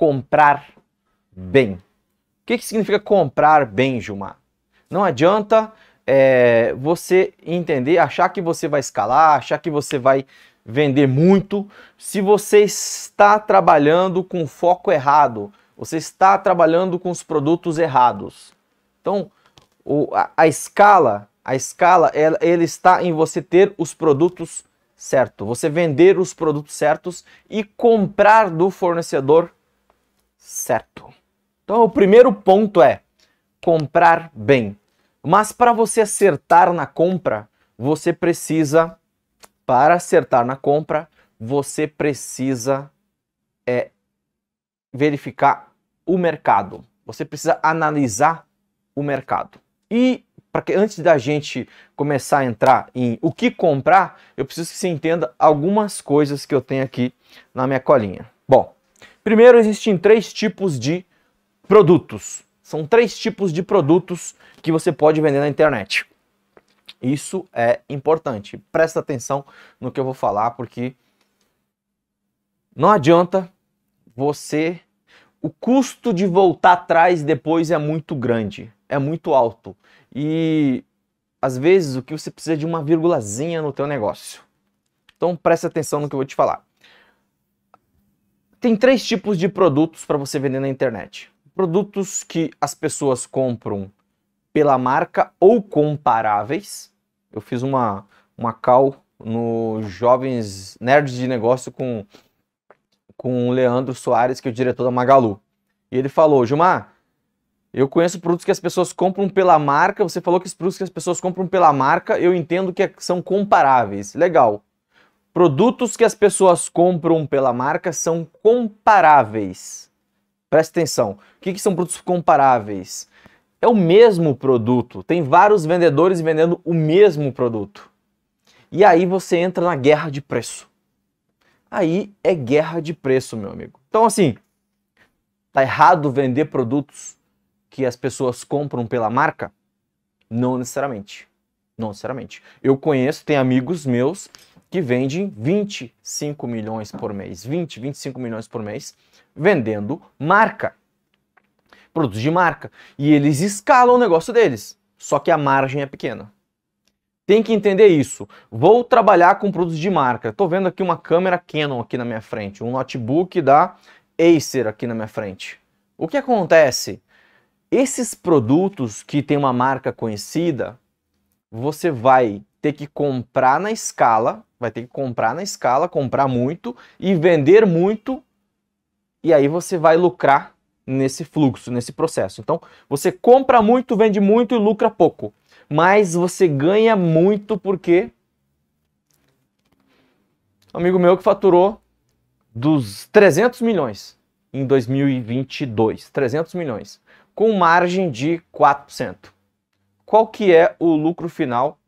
comprar bem. O que, que significa comprar bem, Gilmar? Não adianta é, você entender, achar que você vai escalar, achar que você vai vender muito, se você está trabalhando com foco errado, você está trabalhando com os produtos errados. Então, o, a, a, escala, a escala, ela, está em você ter os produtos certos, você vender os produtos certos e comprar do fornecedor certo. Então, o primeiro ponto é comprar bem. Mas para você acertar na compra, você precisa. Para acertar na compra, você precisa é, verificar o mercado. Você precisa analisar o mercado. E para que antes da gente começar a entrar em o que comprar, eu preciso que você entenda algumas coisas que eu tenho aqui na minha colinha. Bom, Primeiro, existem três tipos de produtos. São três tipos de produtos que você pode vender na internet. Isso é importante. Presta atenção no que eu vou falar, porque não adianta você. O custo de voltar atrás depois é muito grande, é muito alto. E às vezes o que você precisa é de uma virgulazinha no teu negócio. Então presta atenção no que eu vou te falar tem três tipos de produtos para você vender na internet: produtos que as pessoas compram pela marca ou comparáveis. Eu fiz uma, uma call no Jovens Nerds de Negócio com, com o Leandro Soares, que é o diretor da Magalu. E ele falou: Gilmar, eu conheço produtos que as pessoas compram pela marca. Você falou que os produtos que as pessoas compram pela marca eu entendo que é, são comparáveis. Legal. Produtos que as pessoas compram pela marca são comparáveis. Presta atenção. O que, que são produtos comparáveis? É o mesmo produto. Tem vários vendedores vendendo o mesmo produto. E aí você entra na guerra de preço. Aí é guerra de preço, meu amigo. Então, assim, tá errado vender produtos que as pessoas compram pela marca? Não necessariamente. Não necessariamente. Eu conheço, tem amigos meus que vendem 25 milhões por mês, 20, 25 milhões por mês, vendendo marca, produtos de marca. E eles escalam o negócio deles, só que a margem é pequena. Tem que entender isso. Vou trabalhar com produtos de marca. Estou vendo aqui uma câmera Canon aqui na minha frente, um notebook da Acer aqui na minha frente. O que acontece? Esses produtos que tem uma marca conhecida, você vai ter que comprar na escala Vai ter que comprar na escala, comprar muito e vender muito, e aí você vai lucrar nesse fluxo, nesse processo. Então, você compra muito, vende muito e lucra pouco, mas você ganha muito porque um amigo meu que faturou dos 300 milhões em 2022, 300 milhões, com margem de 4%. Qual que é o lucro final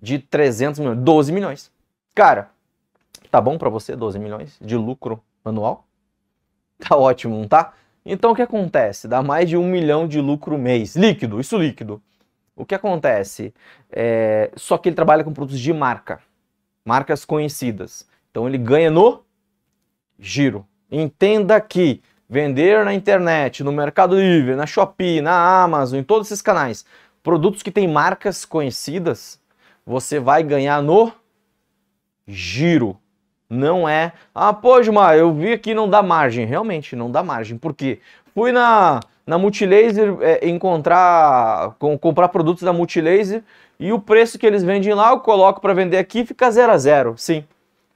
de 300 milhões? 12 milhões. Cara, tá bom para você 12 milhões de lucro anual? Tá ótimo, não tá? Então o que acontece? Dá mais de um milhão de lucro mês, líquido, isso líquido. O que acontece? É... Só que ele trabalha com produtos de marca, marcas conhecidas. Então ele ganha no giro. Entenda que vender na internet, no Mercado Livre, na Shopee, na Amazon, em todos esses canais, produtos que têm marcas conhecidas, você vai ganhar no giro. Não é, ah, pô, Gilmar, eu vi aqui não dá margem. Realmente, não dá margem. Por quê? Fui na, na Multilaser é, encontrar, com, comprar produtos da Multilaser e o preço que eles vendem lá eu coloco para vender aqui fica zero a zero. Sim,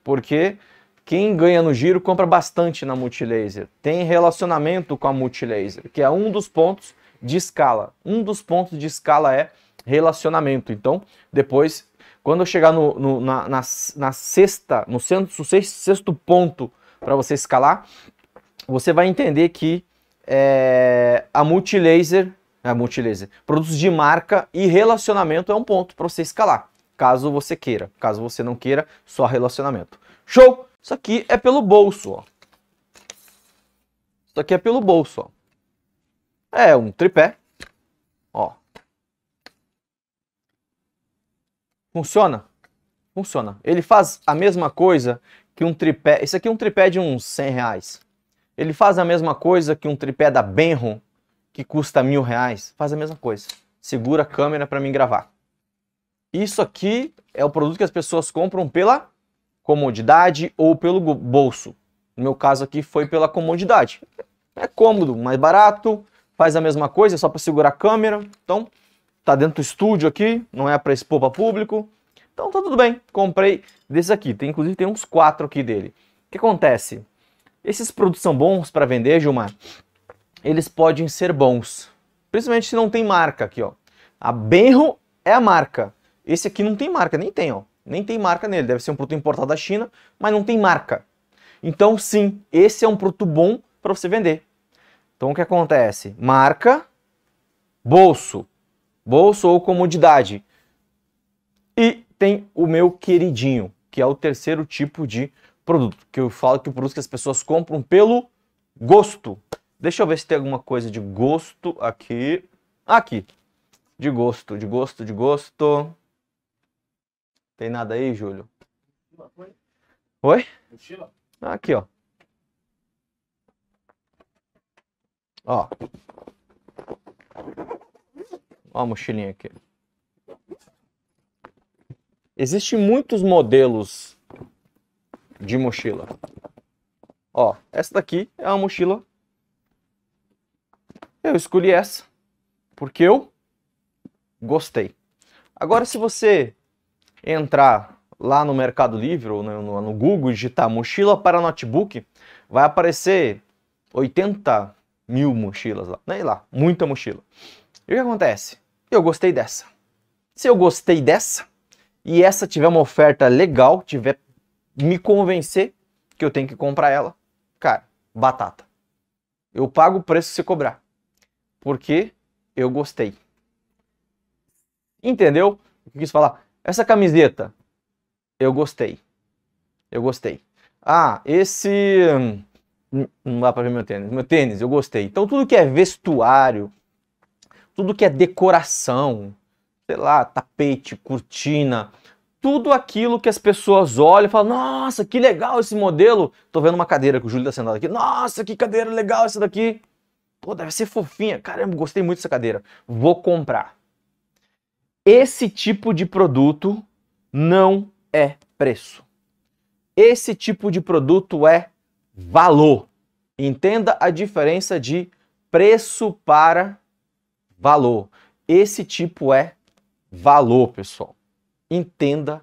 porque quem ganha no giro compra bastante na Multilaser. Tem relacionamento com a Multilaser, que é um dos pontos de escala. Um dos pontos de escala é relacionamento. Então, depois quando eu chegar no, no na, na, na, sexta, no sexto, sexto ponto para você escalar, você vai entender que é, a multilaser, é a multilaser, produtos de marca e relacionamento é um ponto para você escalar, caso você queira. Caso você não queira, só relacionamento. Show! Isso aqui é pelo bolso, ó. Isso aqui é pelo bolso, ó. É um tripé, ó. Funciona? Funciona. Ele faz a mesma coisa que um tripé. isso aqui é um tripé de uns 100 reais. Ele faz a mesma coisa que um tripé da Benron, que custa mil reais. Faz a mesma coisa. Segura a câmera para mim gravar. Isso aqui é o produto que as pessoas compram pela comodidade ou pelo bolso. No meu caso aqui foi pela comodidade. É cômodo, mais barato, faz a mesma coisa, é só para segurar a câmera. Então, tá dentro do estúdio aqui, não é para expor para público. Então tá tudo bem, comprei desse aqui. Tem, inclusive tem uns quatro aqui dele. O que acontece? Esses produtos são bons para vender, Gilmar? Eles podem ser bons. Principalmente se não tem marca aqui, ó. A Benro é a marca. Esse aqui não tem marca, nem tem, ó. Nem tem marca nele. Deve ser um produto importado da China, mas não tem marca. Então, sim, esse é um produto bom para você vender. Então, o que acontece? Marca, bolso bolso ou comodidade. E tem o meu queridinho, que é o terceiro tipo de produto, que eu falo que o produto que as pessoas compram pelo gosto. Deixa eu ver se tem alguma coisa de gosto aqui. Aqui. De gosto, de gosto, de gosto. Tem nada aí, Júlio? Oi? Aqui, ó. Ó. Olha a mochilinha aqui. Existem muitos modelos de mochila. Ó, essa daqui é uma mochila. Eu escolhi essa porque eu gostei. Agora, se você entrar lá no Mercado Livre ou no, no Google e digitar mochila para notebook, vai aparecer 80 mil mochilas lá. Nem lá, muita mochila. E o que acontece? eu gostei dessa. Se eu gostei dessa e essa tiver uma oferta legal, tiver me convencer que eu tenho que comprar ela, cara, batata. Eu pago o preço se cobrar. Porque eu gostei. Entendeu? Eu quis falar. Essa camiseta, eu gostei. Eu gostei. Ah, esse. Hum, não dá pra ver meu tênis. Meu tênis, eu gostei. Então, tudo que é vestuário, tudo que é decoração, sei lá, tapete, cortina, tudo aquilo que as pessoas olham e falam: Nossa, que legal esse modelo. Tô vendo uma cadeira que o Júlio tá sentado aqui. Nossa, que cadeira legal essa daqui. Pô, deve ser fofinha. Caramba, gostei muito dessa cadeira. Vou comprar. Esse tipo de produto não é preço. Esse tipo de produto é valor. Entenda a diferença de preço para valor. Esse tipo é valor, pessoal. Entenda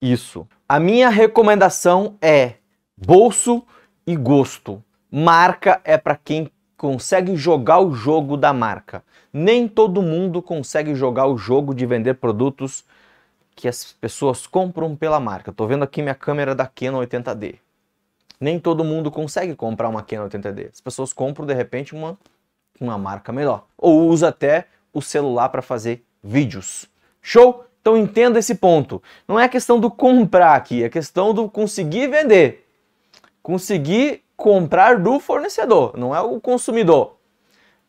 isso. A minha recomendação é bolso e gosto. Marca é para quem consegue jogar o jogo da marca. Nem todo mundo consegue jogar o jogo de vender produtos que as pessoas compram pela marca. Estou vendo aqui minha câmera da Canon 80D. Nem todo mundo consegue comprar uma Canon 80D. As pessoas compram de repente uma com uma marca melhor. Ou usa até o celular para fazer vídeos. Show? Então entenda esse ponto. Não é questão do comprar aqui, é questão do conseguir vender. Conseguir comprar do fornecedor, não é o consumidor.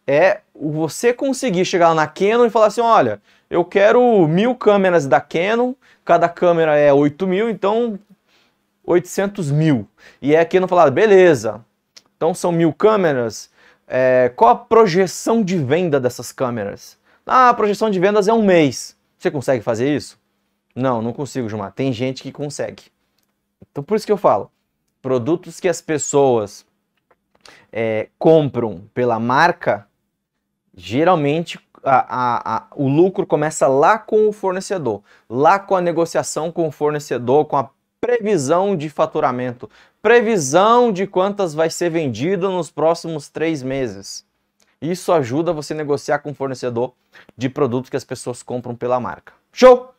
É você conseguir chegar na Canon e falar assim: olha, eu quero mil câmeras da Canon, cada câmera é 8 mil, então 800 mil. E é a Canon falar: beleza, então são mil câmeras, é, qual a projeção de venda dessas câmeras? Ah, a projeção de vendas é um mês. Você consegue fazer isso? Não, não consigo, Gilmar. Tem gente que consegue. Então por isso que eu falo, produtos que as pessoas é, compram pela marca, geralmente a, a, a, o lucro começa lá com o fornecedor, lá com a negociação com o fornecedor, com a previsão de faturamento, previsão de quantas vai ser vendido nos próximos três meses. Isso ajuda você a negociar com o fornecedor de produtos que as pessoas compram pela marca. Show!